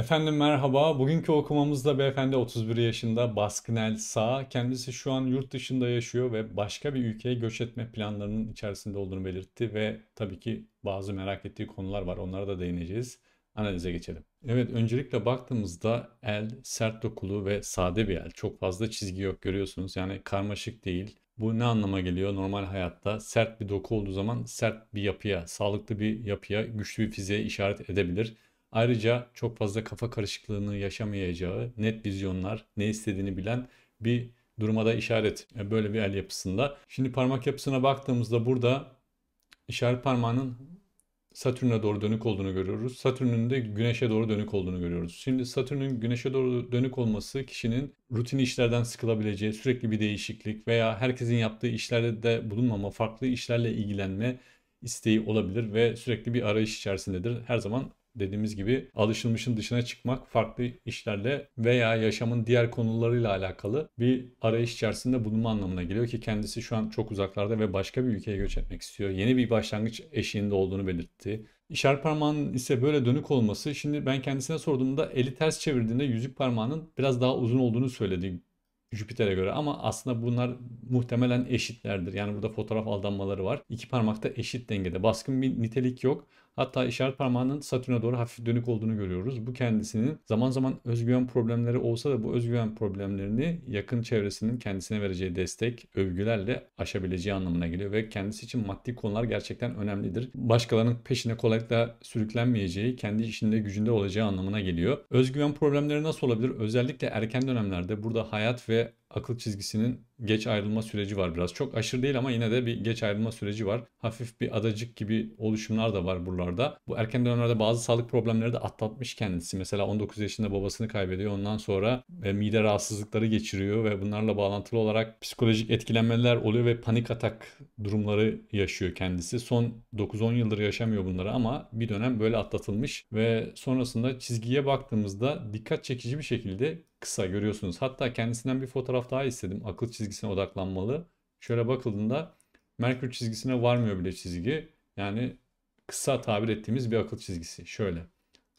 Efendim merhaba. Bugünkü okumamızda beyefendi 31 yaşında Baskınel Sağ. Kendisi şu an yurt dışında yaşıyor ve başka bir ülkeye göç etme planlarının içerisinde olduğunu belirtti ve tabii ki bazı merak ettiği konular var. Onlara da değineceğiz. Analize geçelim. Evet öncelikle baktığımızda el sert dokulu ve sade bir el. Çok fazla çizgi yok görüyorsunuz. Yani karmaşık değil. Bu ne anlama geliyor? Normal hayatta sert bir doku olduğu zaman sert bir yapıya, sağlıklı bir yapıya, güçlü bir fiziğe işaret edebilir. Ayrıca çok fazla kafa karışıklığını yaşamayacağı, net vizyonlar, ne istediğini bilen bir duruma da işaret. E, böyle bir el yapısında. Şimdi parmak yapısına baktığımızda burada işaret parmağının Satürn'e doğru dönük olduğunu görüyoruz. Satürn'ün de Güneş'e doğru dönük olduğunu görüyoruz. Şimdi Satürn'ün Güneş'e doğru dönük olması kişinin rutin işlerden sıkılabileceği, sürekli bir değişiklik veya herkesin yaptığı işlerde de bulunmama, farklı işlerle ilgilenme isteği olabilir ve sürekli bir arayış içerisindedir. Her zaman dediğimiz gibi alışılmışın dışına çıkmak farklı işlerle veya yaşamın diğer konularıyla alakalı bir arayış içerisinde bulunma anlamına geliyor ki kendisi şu an çok uzaklarda ve başka bir ülkeye göç etmek istiyor. Yeni bir başlangıç eşiğinde olduğunu belirtti. İşaret parmağının ise böyle dönük olması şimdi ben kendisine sorduğumda eli ters çevirdiğinde yüzük parmağının biraz daha uzun olduğunu söyledi Jüpiter'e göre ama aslında bunlar muhtemelen eşitlerdir. Yani burada fotoğraf aldanmaları var. İki parmakta eşit dengede. Baskın bir nitelik yok Hatta işaret parmağının Satürn'e doğru hafif dönük olduğunu görüyoruz. Bu kendisinin zaman zaman özgüven problemleri olsa da bu özgüven problemlerini yakın çevresinin kendisine vereceği destek, övgülerle aşabileceği anlamına geliyor ve kendisi için maddi konular gerçekten önemlidir. Başkalarının peşine kolaylıkla sürüklenmeyeceği, kendi işinde gücünde olacağı anlamına geliyor. Özgüven problemleri nasıl olabilir? Özellikle erken dönemlerde burada hayat ve akıl çizgisinin geç ayrılma süreci var biraz. Çok aşırı değil ama yine de bir geç ayrılma süreci var. Hafif bir adacık gibi oluşumlar da var buralarda. Bu erken dönemlerde bazı sağlık problemleri de atlatmış kendisi. Mesela 19 yaşında babasını kaybediyor. Ondan sonra e, mide rahatsızlıkları geçiriyor ve bunlarla bağlantılı olarak psikolojik etkilenmeler oluyor ve panik atak durumları yaşıyor kendisi. Son 9-10 yıldır yaşamıyor bunları ama bir dönem böyle atlatılmış ve sonrasında çizgiye baktığımızda dikkat çekici bir şekilde kısa görüyorsunuz. Hatta kendisinden bir fotoğraf daha istedim. Akıl çizgisine odaklanmalı. Şöyle bakıldığında Merkür çizgisine varmıyor bile çizgi. Yani kısa tabir ettiğimiz bir akıl çizgisi. Şöyle.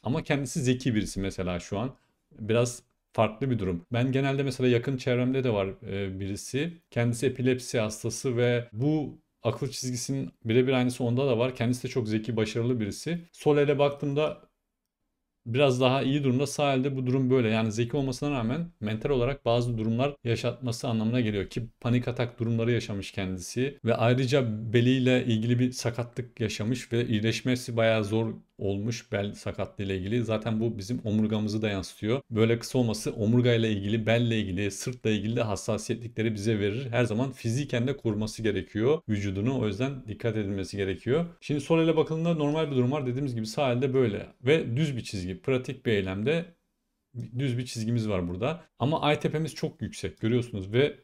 Ama kendisi zeki birisi mesela şu an. Biraz farklı bir durum. Ben genelde mesela yakın çevremde de var e, birisi. Kendisi epilepsi hastası ve bu akıl çizgisinin birebir aynısı onda da var. Kendisi de çok zeki, başarılı birisi. Sol ele baktığımda biraz daha iyi durumda. Sahilde bu durum böyle. Yani zeki olmasına rağmen mental olarak bazı durumlar yaşatması anlamına geliyor ki panik atak durumları yaşamış kendisi ve ayrıca beliyle ilgili bir sakatlık yaşamış ve iyileşmesi bayağı zor olmuş bel sakatlığı ile ilgili. Zaten bu bizim omurgamızı da yansıtıyor. Böyle kısa olması omurga ile ilgili, belle ilgili, sırtla ilgili de hassasiyetlikleri bize verir. Her zaman fiziken de koruması gerekiyor vücudunu. O yüzden dikkat edilmesi gerekiyor. Şimdi sol ele bakıldığında normal bir durum var. Dediğimiz gibi sağ elde böyle ve düz bir çizgi. Pratik bir eylemde düz bir çizgimiz var burada. Ama ay tepemiz çok yüksek görüyorsunuz ve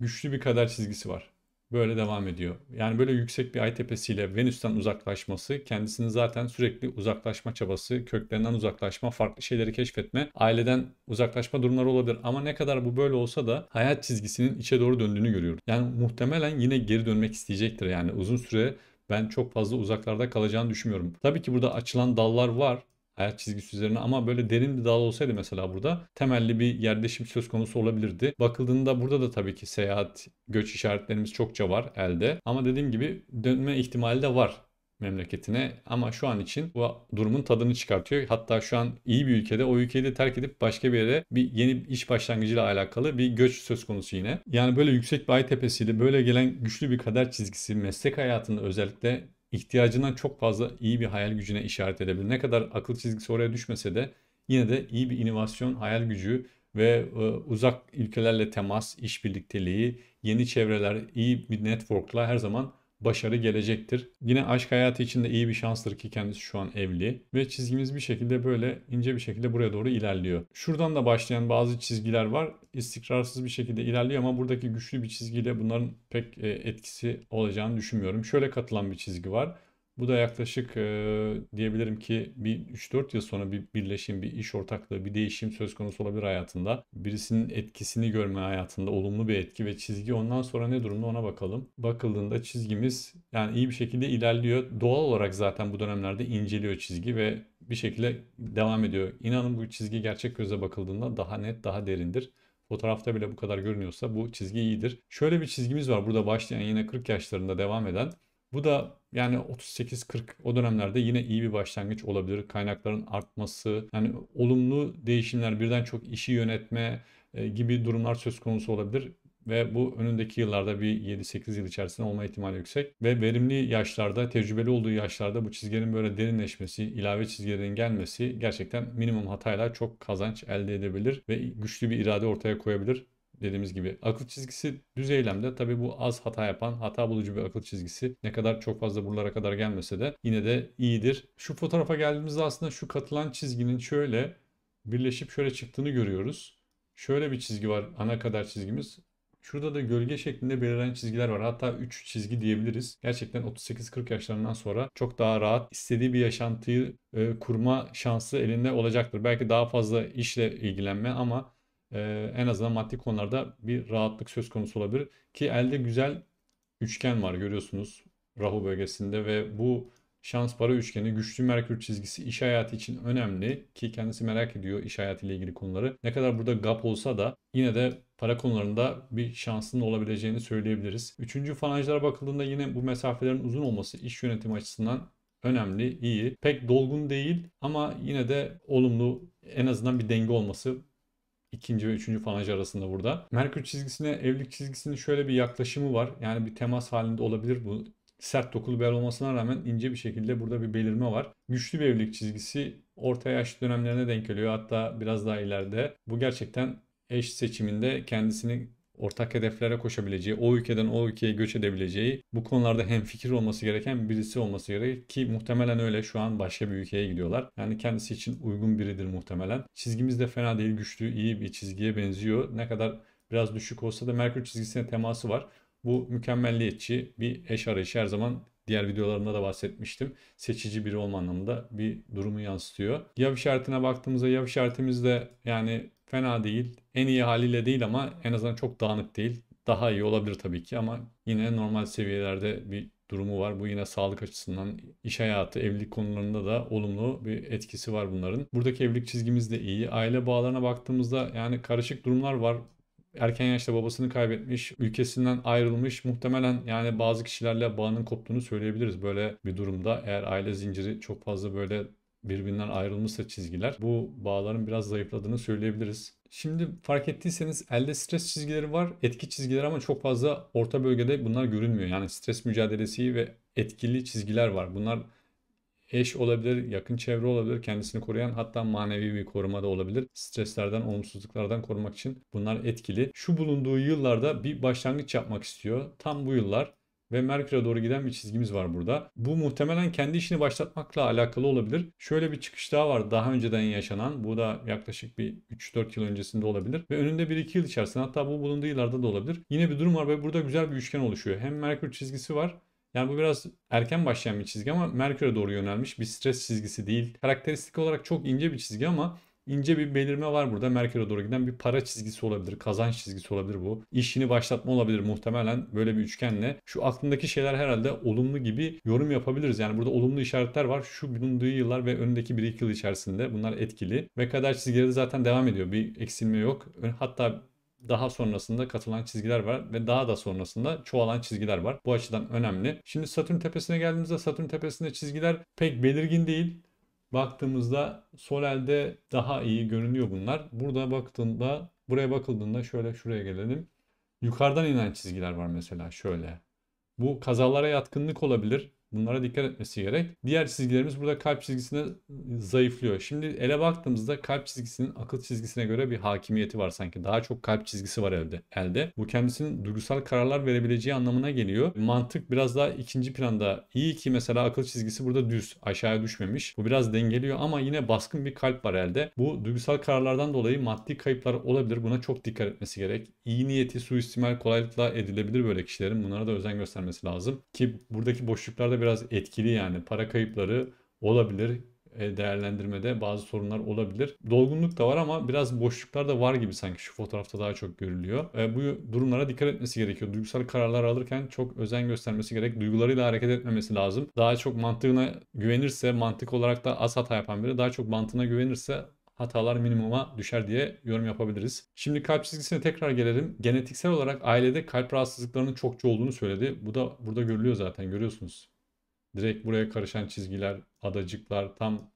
güçlü bir kader çizgisi var böyle devam ediyor. Yani böyle yüksek bir ay tepesiyle Venüs'ten uzaklaşması kendisini zaten sürekli uzaklaşma çabası, köklerinden uzaklaşma, farklı şeyleri keşfetme, aileden uzaklaşma durumları olabilir. Ama ne kadar bu böyle olsa da hayat çizgisinin içe doğru döndüğünü görüyoruz. Yani muhtemelen yine geri dönmek isteyecektir. Yani uzun süre ben çok fazla uzaklarda kalacağını düşünmüyorum. Tabii ki burada açılan dallar var hayat çizgisi üzerine ama böyle derin bir dal olsaydı mesela burada temelli bir yerleşim söz konusu olabilirdi. Bakıldığında burada da tabii ki seyahat, göç işaretlerimiz çokça var elde. Ama dediğim gibi dönme ihtimali de var memleketine ama şu an için bu durumun tadını çıkartıyor. Hatta şu an iyi bir ülkede o ülkeyi de terk edip başka bir yere bir yeni iş başlangıcıyla alakalı bir göç söz konusu yine. Yani böyle yüksek bir ay tepesiyle böyle gelen güçlü bir kader çizgisi meslek hayatında özellikle ihtiyacından çok fazla iyi bir hayal gücüne işaret edebilir. Ne kadar akıl çizgisi oraya düşmese de yine de iyi bir inovasyon, hayal gücü ve e, uzak ülkelerle temas, iş birlikteliği, yeni çevreler, iyi bir network'la her zaman başarı gelecektir. Yine aşk hayatı için de iyi bir şanstır ki kendisi şu an evli. Ve çizgimiz bir şekilde böyle ince bir şekilde buraya doğru ilerliyor. Şuradan da başlayan bazı çizgiler var. İstikrarsız bir şekilde ilerliyor ama buradaki güçlü bir çizgiyle bunların pek e, etkisi olacağını düşünmüyorum. Şöyle katılan bir çizgi var. Bu da yaklaşık e, diyebilirim ki bir 3-4 yıl sonra bir birleşim, bir iş ortaklığı, bir değişim söz konusu olabilir hayatında. Birisinin etkisini görme hayatında olumlu bir etki ve çizgi ondan sonra ne durumda ona bakalım. Bakıldığında çizgimiz yani iyi bir şekilde ilerliyor. Doğal olarak zaten bu dönemlerde inceliyor çizgi ve bir şekilde devam ediyor. İnanın bu çizgi gerçek göze bakıldığında daha net, daha derindir. Fotoğrafta bile bu kadar görünüyorsa bu çizgi iyidir. Şöyle bir çizgimiz var burada başlayan yine 40 yaşlarında devam eden bu da yani 38-40 o dönemlerde yine iyi bir başlangıç olabilir. Kaynakların artması, yani olumlu değişimler, birden çok işi yönetme e, gibi durumlar söz konusu olabilir ve bu önündeki yıllarda bir 7-8 yıl içerisinde olma ihtimali yüksek. Ve verimli yaşlarda, tecrübeli olduğu yaşlarda bu çizgenin böyle derinleşmesi, ilave çizgilerin gelmesi gerçekten minimum hatayla çok kazanç elde edebilir ve güçlü bir irade ortaya koyabilir dediğimiz gibi. Akıl çizgisi düz eylemde tabii bu az hata yapan hata bulucu bir akıl çizgisi. Ne kadar çok fazla buralara kadar gelmese de yine de iyidir. Şu fotoğrafa geldiğimizde aslında şu katılan çizginin şöyle birleşip şöyle çıktığını görüyoruz. Şöyle bir çizgi var ana kadar çizgimiz. Şurada da gölge şeklinde beliren çizgiler var. Hatta 3 çizgi diyebiliriz. Gerçekten 38-40 yaşlarından sonra çok daha rahat istediği bir yaşantıyı e, kurma şansı elinde olacaktır. Belki daha fazla işle ilgilenme ama e, en azından maddi konularda bir rahatlık söz konusu olabilir. Ki elde güzel üçgen var görüyorsunuz Rahu bölgesinde ve bu şans para üçgeni güçlü merkür çizgisi iş hayatı için önemli ki kendisi merak ediyor iş hayatı ile ilgili konuları. Ne kadar burada gap olsa da yine de para konularında bir şansın olabileceğini söyleyebiliriz. Üçüncü falanjlara bakıldığında yine bu mesafelerin uzun olması iş yönetimi açısından önemli, iyi. Pek dolgun değil ama yine de olumlu en azından bir denge olması ikinci ve üçüncü fanaj arasında burada. Merkür çizgisine evlilik çizgisinin şöyle bir yaklaşımı var. Yani bir temas halinde olabilir bu. Sert dokulu bel olmasına rağmen ince bir şekilde burada bir belirme var. Güçlü bir evlilik çizgisi orta yaş dönemlerine denk geliyor. Hatta biraz daha ileride. Bu gerçekten eş seçiminde kendisini ortak hedeflere koşabileceği, o ülkeden o ülkeye göç edebileceği, bu konularda hem fikir olması gereken birisi olması gerek ki muhtemelen öyle şu an başka bir ülkeye gidiyorlar. Yani kendisi için uygun biridir muhtemelen. Çizgimiz de fena değil, güçlü, iyi bir çizgiye benziyor. Ne kadar biraz düşük olsa da Merkür çizgisine teması var. Bu mükemmelliyetçi bir eş arayışı her zaman diğer videolarımda da bahsetmiştim. Seçici biri olma anlamında bir durumu yansıtıyor. Yav işaretine baktığımızda yav işaretimiz de yani fena değil. En iyi haliyle değil ama en azından çok dağınık değil. Daha iyi olabilir tabii ki ama yine normal seviyelerde bir durumu var. Bu yine sağlık açısından iş hayatı, evlilik konularında da olumlu bir etkisi var bunların. Buradaki evlilik çizgimiz de iyi. Aile bağlarına baktığımızda yani karışık durumlar var erken yaşta babasını kaybetmiş, ülkesinden ayrılmış muhtemelen yani bazı kişilerle bağının koptuğunu söyleyebiliriz böyle bir durumda. Eğer aile zinciri çok fazla böyle birbirinden ayrılmışsa çizgiler bu bağların biraz zayıfladığını söyleyebiliriz. Şimdi fark ettiyseniz elde stres çizgileri var, etki çizgileri ama çok fazla orta bölgede bunlar görünmüyor. Yani stres mücadelesi ve etkili çizgiler var. Bunlar eş olabilir, yakın çevre olabilir, kendisini koruyan hatta manevi bir koruma da olabilir. Streslerden, olumsuzluklardan korumak için bunlar etkili. Şu bulunduğu yıllarda bir başlangıç yapmak istiyor. Tam bu yıllar ve Merkür'e doğru giden bir çizgimiz var burada. Bu muhtemelen kendi işini başlatmakla alakalı olabilir. Şöyle bir çıkış daha var daha önceden yaşanan. Bu da yaklaşık bir 3-4 yıl öncesinde olabilir. Ve önünde 1-2 yıl içerisinde hatta bu bulunduğu yıllarda da olabilir. Yine bir durum var ve burada güzel bir üçgen oluşuyor. Hem Merkür çizgisi var yani bu biraz erken başlayan bir çizgi ama Merkür'e doğru yönelmiş bir stres çizgisi değil. Karakteristik olarak çok ince bir çizgi ama ince bir belirme var burada. Merkür'e doğru giden bir para çizgisi olabilir. Kazanç çizgisi olabilir bu. İşini başlatma olabilir muhtemelen böyle bir üçgenle. Şu aklındaki şeyler herhalde olumlu gibi yorum yapabiliriz. Yani burada olumlu işaretler var. Şu bulunduğu yıllar ve önündeki 1-2 yıl içerisinde bunlar etkili. Ve kader çizgileri de zaten devam ediyor. Bir eksilme yok. Hatta daha sonrasında katılan çizgiler var ve daha da sonrasında çoğalan çizgiler var. Bu açıdan önemli. Şimdi Satürn tepesine geldiğimizde Satürn tepesinde çizgiler pek belirgin değil baktığımızda Solel'de daha iyi görünüyor bunlar. Burada baktığında buraya bakıldığında şöyle şuraya gelelim. Yukarıdan inen çizgiler var mesela şöyle. Bu kazalara yatkınlık olabilir. Bunlara dikkat etmesi gerek. Diğer çizgilerimiz burada kalp çizgisine zayıflıyor. Şimdi ele baktığımızda kalp çizgisinin akıl çizgisine göre bir hakimiyeti var sanki. Daha çok kalp çizgisi var elde. elde. Bu kendisinin duygusal kararlar verebileceği anlamına geliyor. Mantık biraz daha ikinci planda. İyi ki mesela akıl çizgisi burada düz. Aşağıya düşmemiş. Bu biraz dengeliyor ama yine baskın bir kalp var elde. Bu duygusal kararlardan dolayı maddi kayıplar olabilir. Buna çok dikkat etmesi gerek. İyi niyeti suistimal kolaylıkla edilebilir böyle kişilerin. Bunlara da özen göstermesi lazım. Ki buradaki boşluklarda biraz etkili yani. Para kayıpları olabilir e, değerlendirmede bazı sorunlar olabilir. Dolgunluk da var ama biraz boşluklar da var gibi sanki şu fotoğrafta daha çok görülüyor. E, bu durumlara dikkat etmesi gerekiyor. Duygusal kararlar alırken çok özen göstermesi gerek. Duygularıyla hareket etmemesi lazım. Daha çok mantığına güvenirse, mantık olarak da az hata yapan biri daha çok mantığına güvenirse hatalar minimuma düşer diye yorum yapabiliriz. Şimdi kalp çizgisine tekrar gelelim. Genetiksel olarak ailede kalp rahatsızlıklarının çokça olduğunu söyledi. Bu da burada görülüyor zaten görüyorsunuz. Direkt buraya karışan çizgiler, adacıklar tam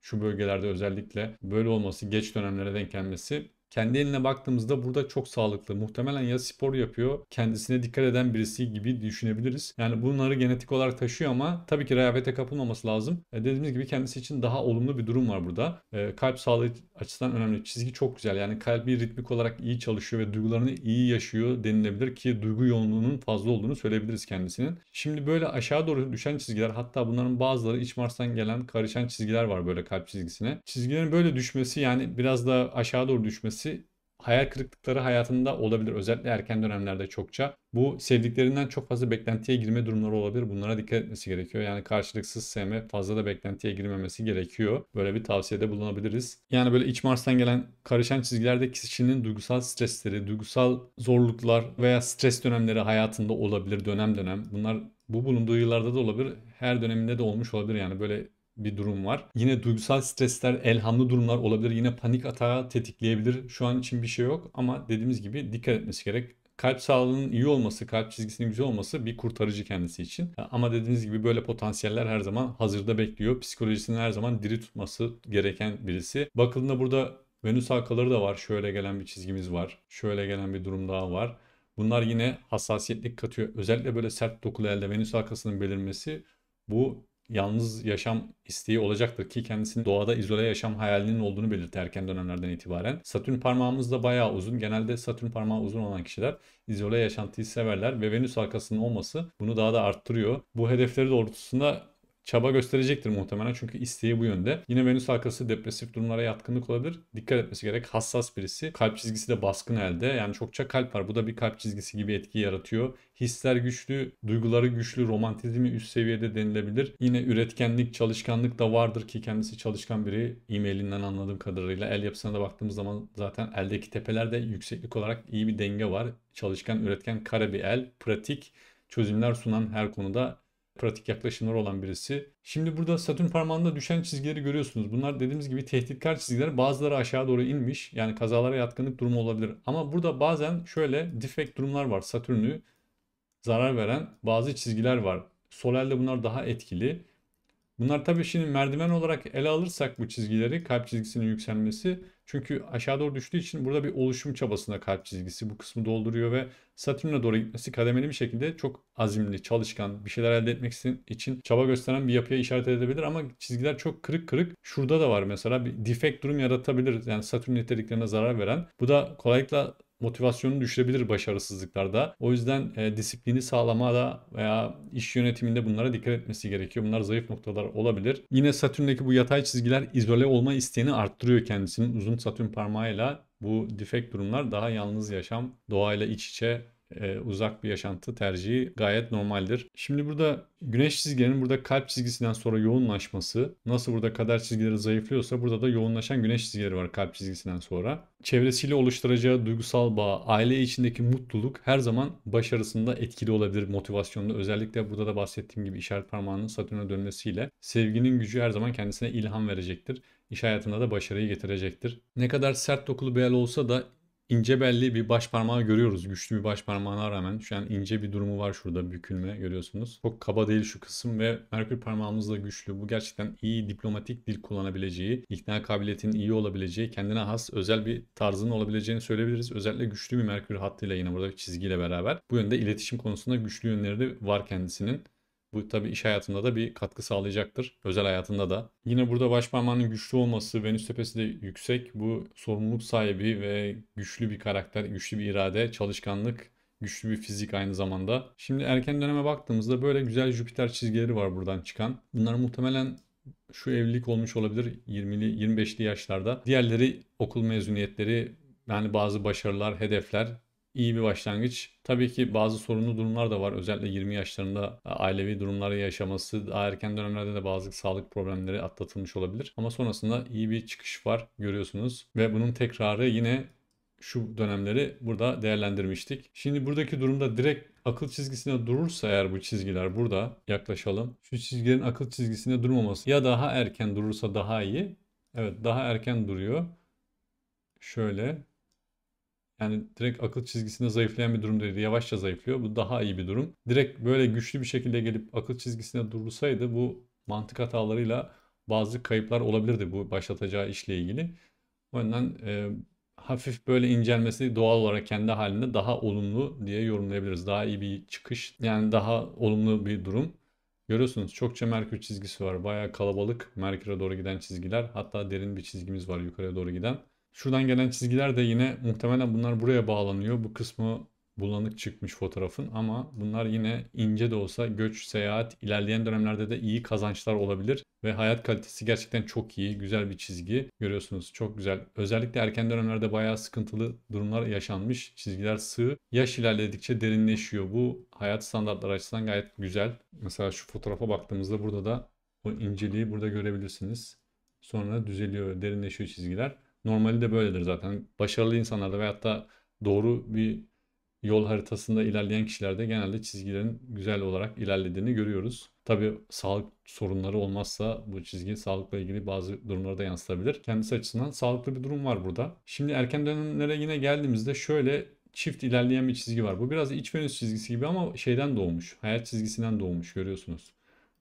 şu bölgelerde özellikle böyle olması geç dönemlere denk gelmesi kendi eline baktığımızda burada çok sağlıklı. Muhtemelen ya spor yapıyor, kendisine dikkat eden birisi gibi düşünebiliriz. Yani bunları genetik olarak taşıyor ama tabii ki rehavete kapılmaması lazım. E dediğimiz gibi kendisi için daha olumlu bir durum var burada. E, kalp sağlığı açısından önemli. Çizgi çok güzel. Yani kalbi ritmik olarak iyi çalışıyor ve duygularını iyi yaşıyor denilebilir ki duygu yoğunluğunun fazla olduğunu söyleyebiliriz kendisinin. Şimdi böyle aşağı doğru düşen çizgiler hatta bunların bazıları iç Mars'tan gelen karışan çizgiler var böyle kalp çizgisine. Çizgilerin böyle düşmesi yani biraz da aşağı doğru düşmesi tanesi hayal kırıklıkları hayatında olabilir. Özellikle erken dönemlerde çokça. Bu sevdiklerinden çok fazla beklentiye girme durumları olabilir. Bunlara dikkat etmesi gerekiyor. Yani karşılıksız sevme fazla da beklentiye girmemesi gerekiyor. Böyle bir tavsiyede bulunabiliriz. Yani böyle iç Mars'tan gelen karışan çizgilerde kişinin duygusal stresleri, duygusal zorluklar veya stres dönemleri hayatında olabilir dönem dönem. Bunlar bu bulunduğu yıllarda da olabilir. Her döneminde de olmuş olabilir. Yani böyle bir durum var. Yine duygusal stresler, elhamlı durumlar olabilir. Yine panik atağı tetikleyebilir. Şu an için bir şey yok ama dediğimiz gibi dikkat etmesi gerek kalp sağlığının iyi olması, kalp çizgisinin güzel olması bir kurtarıcı kendisi için. E, ama dediğiniz gibi böyle potansiyeller her zaman hazırda bekliyor. Psikolojisini her zaman diri tutması gereken birisi. Bakıldığında burada Venüs halkaları da var. Şöyle gelen bir çizgimiz var. Şöyle gelen bir durum daha var. Bunlar yine hassasiyetlik katıyor. Özellikle böyle sert dokulu elde Venüs halkasının belirmesi bu yalnız yaşam isteği olacaktır ki kendisinin doğada izole yaşam hayalinin olduğunu belirtti erken dönemlerden itibaren. Satürn parmağımız da bayağı uzun. Genelde Satürn parmağı uzun olan kişiler izole yaşantıyı severler ve Venüs arkasının olması bunu daha da arttırıyor. Bu hedefleri doğrultusunda çaba gösterecektir muhtemelen çünkü isteği bu yönde. Yine venüs halkası depresif durumlara yatkınlık olabilir. Dikkat etmesi gerek hassas birisi. Kalp çizgisi de baskın elde. Yani çokça kalp var. Bu da bir kalp çizgisi gibi etki yaratıyor. Hisler güçlü, duyguları güçlü, romantizmi üst seviyede denilebilir. Yine üretkenlik, çalışkanlık da vardır ki kendisi çalışkan biri. E-mailinden anladığım kadarıyla el yapısına da baktığımız zaman zaten eldeki tepelerde yükseklik olarak iyi bir denge var. Çalışkan, üretken, kare bir el, pratik çözümler sunan her konuda pratik yaklaşımları olan birisi. Şimdi burada Satürn parmağında düşen çizgileri görüyorsunuz. Bunlar dediğimiz gibi tehditkar çizgiler. Bazıları aşağı doğru inmiş. Yani kazalara yatkınlık durumu olabilir. Ama burada bazen şöyle defekt durumlar var. Satürn'ü zarar veren bazı çizgiler var. Solal'de bunlar daha etkili. Bunlar tabii şimdi merdiven olarak ele alırsak bu çizgileri, kalp çizgisinin yükselmesi çünkü aşağı doğru düştüğü için burada bir oluşum çabasında kalp çizgisi bu kısmı dolduruyor ve Satürn'e doğru gitmesi kademeli bir şekilde çok azimli, çalışkan, bir şeyler elde etmek için çaba gösteren bir yapıya işaret edebilir ama çizgiler çok kırık kırık. Şurada da var mesela bir defekt durum yaratabilir. Yani Satürn niteliklerine zarar veren. Bu da kolaylıkla motivasyonu düşürebilir başarısızlıklarda. O yüzden e, disiplini sağlamada veya iş yönetiminde bunlara dikkat etmesi gerekiyor. Bunlar zayıf noktalar olabilir. Yine Satürn'deki bu yatay çizgiler izole olma isteğini arttırıyor kendisinin uzun Satürn parmağıyla bu defekt durumlar daha yalnız yaşam, doğayla iç içe e, uzak bir yaşantı tercihi gayet normaldir. Şimdi burada güneş çizgilerinin burada kalp çizgisinden sonra yoğunlaşması nasıl burada kader çizgileri zayıflıyorsa burada da yoğunlaşan güneş çizgileri var kalp çizgisinden sonra. Çevresiyle oluşturacağı duygusal bağ, aile içindeki mutluluk her zaman başarısında etkili olabilir motivasyonda. Özellikle burada da bahsettiğim gibi işaret parmağının Satürn'e dönmesiyle sevginin gücü her zaman kendisine ilham verecektir. İş hayatında da başarıyı getirecektir. Ne kadar sert dokulu bir el olsa da ince belli bir baş parmağı görüyoruz. Güçlü bir baş parmağına rağmen şu an ince bir durumu var şurada bükülme görüyorsunuz. Çok kaba değil şu kısım ve merkür parmağımız da güçlü. Bu gerçekten iyi diplomatik dil kullanabileceği, ikna kabiliyetinin iyi olabileceği, kendine has özel bir tarzın olabileceğini söyleyebiliriz. Özellikle güçlü bir merkür hattıyla yine burada çizgiyle beraber. Bu yönde iletişim konusunda güçlü yönleri de var kendisinin. Bu tabi iş hayatında da bir katkı sağlayacaktır. Özel hayatında da. Yine burada baş parmağının güçlü olması, Venüs tepesi de yüksek. Bu sorumluluk sahibi ve güçlü bir karakter, güçlü bir irade, çalışkanlık, güçlü bir fizik aynı zamanda. Şimdi erken döneme baktığımızda böyle güzel Jüpiter çizgileri var buradan çıkan. Bunlar muhtemelen şu evlilik olmuş olabilir 20'li 25'li yaşlarda. Diğerleri okul mezuniyetleri yani bazı başarılar, hedefler iyi bir başlangıç. Tabii ki bazı sorunlu durumlar da var. Özellikle 20 yaşlarında e, ailevi durumları yaşaması, daha erken dönemlerde de bazı sağlık problemleri atlatılmış olabilir. Ama sonrasında iyi bir çıkış var görüyorsunuz. Ve bunun tekrarı yine şu dönemleri burada değerlendirmiştik. Şimdi buradaki durumda direkt akıl çizgisine durursa eğer bu çizgiler burada yaklaşalım. Şu çizgilerin akıl çizgisine durmaması ya daha erken durursa daha iyi. Evet daha erken duruyor. Şöyle yani direkt akıl çizgisinde zayıflayan bir durum değil. Yavaşça zayıflıyor. Bu daha iyi bir durum. Direkt böyle güçlü bir şekilde gelip akıl çizgisine durursaydı, bu mantık hatalarıyla bazı kayıplar olabilirdi bu başlatacağı işle ilgili. O yüzden e, hafif böyle incelmesi doğal olarak kendi halinde daha olumlu diye yorumlayabiliriz. Daha iyi bir çıkış yani daha olumlu bir durum. Görüyorsunuz çokça Merkür çizgisi var. Bayağı kalabalık Merkür'e doğru giden çizgiler. Hatta derin bir çizgimiz var yukarıya doğru giden. Şuradan gelen çizgiler de yine muhtemelen bunlar buraya bağlanıyor. Bu kısmı bulanık çıkmış fotoğrafın ama bunlar yine ince de olsa göç, seyahat, ilerleyen dönemlerde de iyi kazançlar olabilir ve hayat kalitesi gerçekten çok iyi, güzel bir çizgi. Görüyorsunuz çok güzel. Özellikle erken dönemlerde bayağı sıkıntılı durumlar yaşanmış. Çizgiler sığ. Yaş ilerledikçe derinleşiyor. Bu hayat standartları açısından gayet güzel. Mesela şu fotoğrafa baktığımızda burada da o inceliği burada görebilirsiniz. Sonra düzeliyor, derinleşiyor çizgiler. Normali de böyledir zaten. Başarılı insanlarda veyahut da doğru bir yol haritasında ilerleyen kişilerde genelde çizgilerin güzel olarak ilerlediğini görüyoruz. Tabi sağlık sorunları olmazsa bu çizgi sağlıkla ilgili bazı durumları da yansıtabilir. Kendisi açısından sağlıklı bir durum var burada. Şimdi erken dönemlere yine geldiğimizde şöyle çift ilerleyen bir çizgi var. Bu biraz iç venüs çizgisi gibi ama şeyden doğmuş. Hayat çizgisinden doğmuş görüyorsunuz.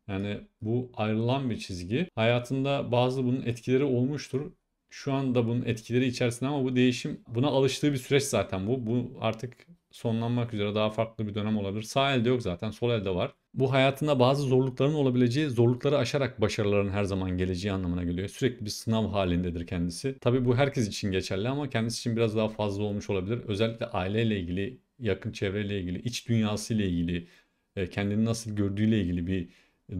Yani bu ayrılan bir çizgi. Hayatında bazı bunun etkileri olmuştur şu anda bunun etkileri içerisinde ama bu değişim buna alıştığı bir süreç zaten bu. Bu artık sonlanmak üzere daha farklı bir dönem olabilir. Sağ elde yok zaten sol elde var. Bu hayatında bazı zorlukların olabileceği zorlukları aşarak başarıların her zaman geleceği anlamına geliyor. Sürekli bir sınav halindedir kendisi. Tabi bu herkes için geçerli ama kendisi için biraz daha fazla olmuş olabilir. Özellikle aileyle ilgili, yakın çevreyle ilgili, iç dünyasıyla ilgili, e, kendini nasıl gördüğüyle ilgili bir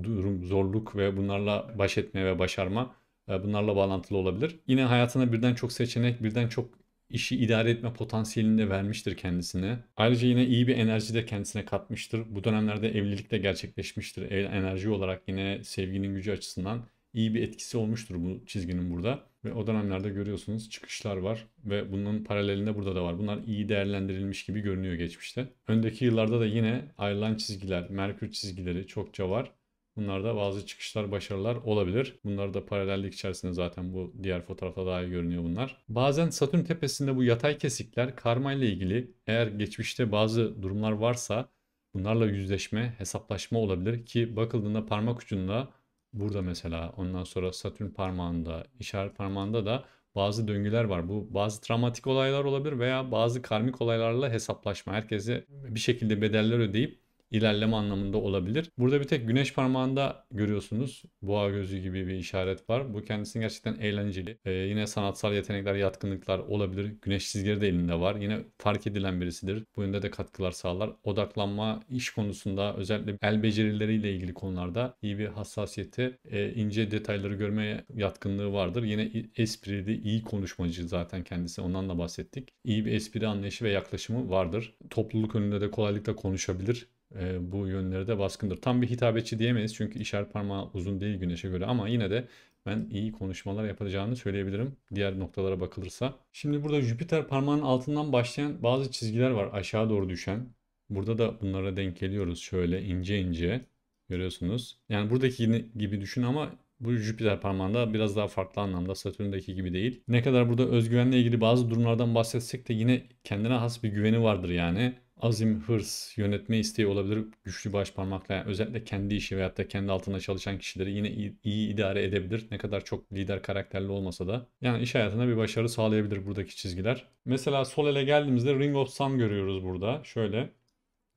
durum, zorluk ve bunlarla baş etme ve başarma e, bunlarla bağlantılı olabilir. Yine hayatına birden çok seçenek, birden çok işi idare etme potansiyelini de vermiştir kendisine. Ayrıca yine iyi bir enerji de kendisine katmıştır. Bu dönemlerde evlilik de gerçekleşmiştir. Enerji olarak yine sevginin gücü açısından iyi bir etkisi olmuştur bu çizginin burada. Ve o dönemlerde görüyorsunuz çıkışlar var ve bunun paralelinde burada da var. Bunlar iyi değerlendirilmiş gibi görünüyor geçmişte. Öndeki yıllarda da yine ayrılan çizgiler, merkür çizgileri çokça var. Bunlarda bazı çıkışlar, başarılar olabilir. Bunlar da paralellik içerisinde zaten bu diğer fotoğrafta daha iyi görünüyor bunlar. Bazen Satürn tepesinde bu yatay kesikler karma ile ilgili eğer geçmişte bazı durumlar varsa bunlarla yüzleşme, hesaplaşma olabilir ki bakıldığında parmak ucunda burada mesela ondan sonra Satürn parmağında, işaret parmağında da bazı döngüler var. Bu bazı travmatik olaylar olabilir veya bazı karmik olaylarla hesaplaşma. Herkese bir şekilde bedeller ödeyip ilerleme anlamında olabilir. Burada bir tek güneş parmağında görüyorsunuz boğa gözü gibi bir işaret var. Bu kendisinin gerçekten eğlenceli. Ee, yine sanatsal yetenekler, yatkınlıklar olabilir. Güneş çizgileri de elinde var. Yine fark edilen birisidir. Bu yönde de katkılar sağlar. Odaklanma, iş konusunda özellikle el becerileriyle ilgili konularda iyi bir hassasiyeti, e, ince detayları görmeye yatkınlığı vardır. Yine esprili, iyi konuşmacı zaten kendisi. Ondan da bahsettik. İyi bir espri anlayışı ve yaklaşımı vardır. Topluluk önünde de kolaylıkla konuşabilir e, bu yönlere de baskındır. Tam bir hitabetçi diyemeyiz çünkü işaret parmağı uzun değil güneşe göre ama yine de ben iyi konuşmalar yapacağını söyleyebilirim diğer noktalara bakılırsa. Şimdi burada Jüpiter parmağının altından başlayan bazı çizgiler var aşağı doğru düşen. Burada da bunlara denk geliyoruz şöyle ince ince görüyorsunuz. Yani buradaki gibi düşün ama bu Jüpiter parmağında biraz daha farklı anlamda Satürn'deki gibi değil. Ne kadar burada özgüvenle ilgili bazı durumlardan bahsetsek de yine kendine has bir güveni vardır yani azim, hırs, yönetme isteği olabilir. Güçlü baş parmakla yani özellikle kendi işi veyahut da kendi altında çalışan kişileri yine iyi, iyi idare edebilir. Ne kadar çok lider karakterli olmasa da. Yani iş hayatına bir başarı sağlayabilir buradaki çizgiler. Mesela sol ele geldiğimizde Ring of Sun görüyoruz burada. Şöyle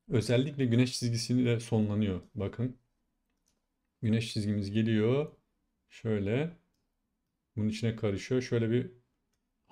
özellikle güneş çizgisiyle sonlanıyor. Bakın. Güneş çizgimiz geliyor. Şöyle bunun içine karışıyor. Şöyle bir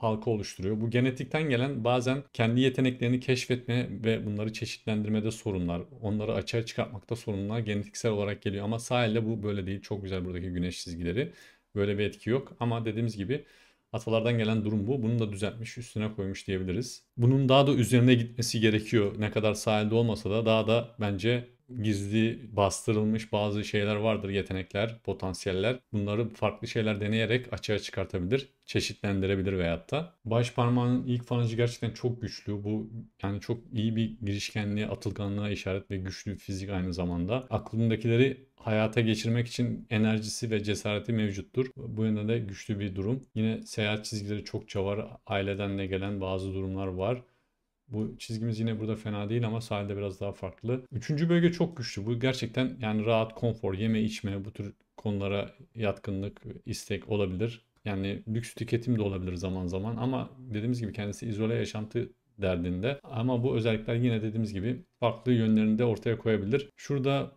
halkı oluşturuyor. Bu genetikten gelen bazen kendi yeteneklerini keşfetme ve bunları çeşitlendirmede sorunlar, onları açığa çıkartmakta sorunlar genetiksel olarak geliyor. Ama sahilde bu böyle değil. Çok güzel buradaki güneş çizgileri. Böyle bir etki yok. Ama dediğimiz gibi Atalardan gelen durum bu. Bunu da düzeltmiş, üstüne koymuş diyebiliriz. Bunun daha da üzerine gitmesi gerekiyor. Ne kadar sahilde olmasa da daha da bence gizli bastırılmış bazı şeyler vardır, yetenekler, potansiyeller. Bunları farklı şeyler deneyerek açığa çıkartabilir, çeşitlendirebilir veyahut da. Baş parmağının ilk fanajı gerçekten çok güçlü. Bu yani çok iyi bir girişkenliğe, atılganlığa işaret ve güçlü fizik aynı zamanda. Aklındakileri hayata geçirmek için enerjisi ve cesareti mevcuttur. Bu yönde de güçlü bir durum. Yine seyahat çizgileri çok çavar. Aileden de gelen bazı durumlar var. Bu çizgimiz yine burada fena değil ama sahilde biraz daha farklı. Üçüncü bölge çok güçlü. Bu gerçekten yani rahat, konfor, yeme içme bu tür konulara yatkınlık, istek olabilir. Yani lüks tüketim de olabilir zaman zaman ama dediğimiz gibi kendisi izole yaşantı derdinde. Ama bu özellikler yine dediğimiz gibi farklı yönlerinde ortaya koyabilir. Şurada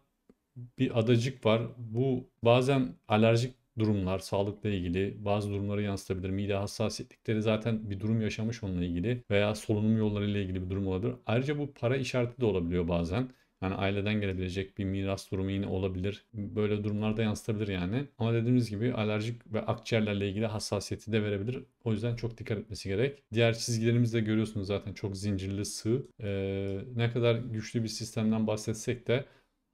bir adacık var. Bu bazen alerjik durumlar, sağlıkla ilgili bazı durumları yansıtabilir. Mide hassasiyetlikleri zaten bir durum yaşamış onunla ilgili veya solunum yollarıyla ilgili bir durum olabilir. Ayrıca bu para işareti de olabiliyor bazen. Yani aileden gelebilecek bir miras durumu yine olabilir. Böyle durumlarda yansıtabilir yani. Ama dediğimiz gibi alerjik ve akciğerlerle ilgili hassasiyeti de verebilir. O yüzden çok dikkat etmesi gerek. Diğer çizgilerimizde görüyorsunuz zaten çok zincirli sığ. Ee, ne kadar güçlü bir sistemden bahsetsek de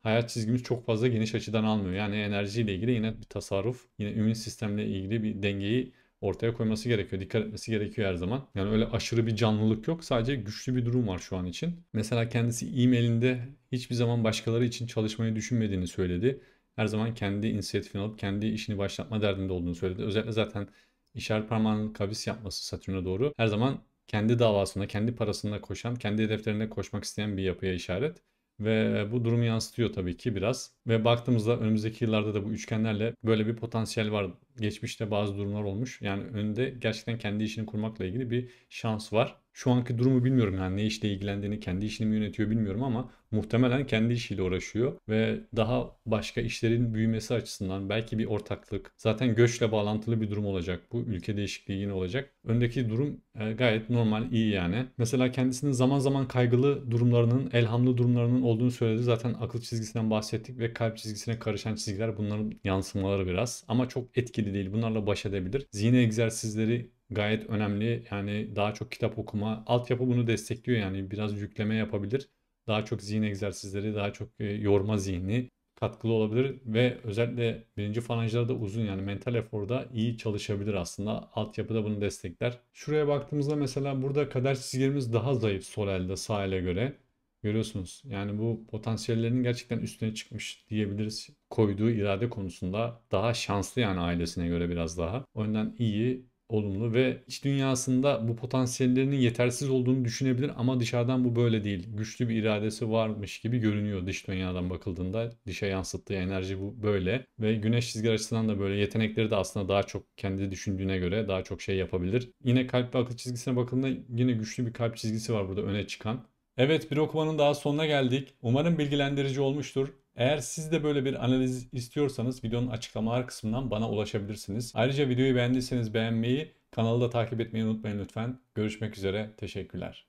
hayat çizgimiz çok fazla geniş açıdan almıyor. Yani enerjiyle ilgili yine bir tasarruf, yine ümün sistemle ilgili bir dengeyi ortaya koyması gerekiyor. Dikkat etmesi gerekiyor her zaman. Yani öyle aşırı bir canlılık yok. Sadece güçlü bir durum var şu an için. Mesela kendisi e-mailinde hiçbir zaman başkaları için çalışmayı düşünmediğini söyledi. Her zaman kendi inisiyatifini alıp kendi işini başlatma derdinde olduğunu söyledi. Özellikle zaten işaret parmağının kavis yapması Satürn'e doğru her zaman kendi davasına, kendi parasına koşan, kendi hedeflerine koşmak isteyen bir yapıya işaret. Ve bu durumu yansıtıyor tabii ki biraz. Ve baktığımızda önümüzdeki yıllarda da bu üçgenlerle böyle bir potansiyel var geçmişte bazı durumlar olmuş. Yani önde gerçekten kendi işini kurmakla ilgili bir şans var. Şu anki durumu bilmiyorum yani ne işle ilgilendiğini, kendi işini mi yönetiyor bilmiyorum ama muhtemelen kendi işiyle uğraşıyor ve daha başka işlerin büyümesi açısından belki bir ortaklık, zaten göçle bağlantılı bir durum olacak bu. Ülke değişikliği yine olacak. Öndeki durum e, gayet normal, iyi yani. Mesela kendisinin zaman zaman kaygılı durumlarının, elhamlı durumlarının olduğunu söyledi. Zaten akıl çizgisinden bahsettik ve kalp çizgisine karışan çizgiler bunların yansımaları biraz ama çok etkili etkili değil. Bunlarla baş edebilir. Zihin egzersizleri gayet önemli. Yani daha çok kitap okuma. Altyapı bunu destekliyor yani biraz yükleme yapabilir. Daha çok zihin egzersizleri, daha çok e, yorma zihni katkılı olabilir ve özellikle birinci da uzun yani mental eforda iyi çalışabilir aslında. Altyapı da bunu destekler. Şuraya baktığımızda mesela burada kader çizgimiz daha zayıf sol elde sağ ele göre. Görüyorsunuz yani bu potansiyellerinin gerçekten üstüne çıkmış diyebiliriz. Koyduğu irade konusunda daha şanslı yani ailesine göre biraz daha. O yüzden iyi, olumlu ve iç dünyasında bu potansiyellerinin yetersiz olduğunu düşünebilir ama dışarıdan bu böyle değil. Güçlü bir iradesi varmış gibi görünüyor dış dünyadan bakıldığında. Dışa yansıttığı enerji bu böyle ve güneş çizgi açısından da böyle yetenekleri de aslında daha çok kendi düşündüğüne göre daha çok şey yapabilir. Yine kalp ve akıl çizgisine bakıldığında yine güçlü bir kalp çizgisi var burada öne çıkan. Evet bir okumanın daha sonuna geldik. Umarım bilgilendirici olmuştur. Eğer siz de böyle bir analiz istiyorsanız videonun açıklamalar kısmından bana ulaşabilirsiniz. Ayrıca videoyu beğendiyseniz beğenmeyi, kanalı da takip etmeyi unutmayın lütfen. Görüşmek üzere, teşekkürler.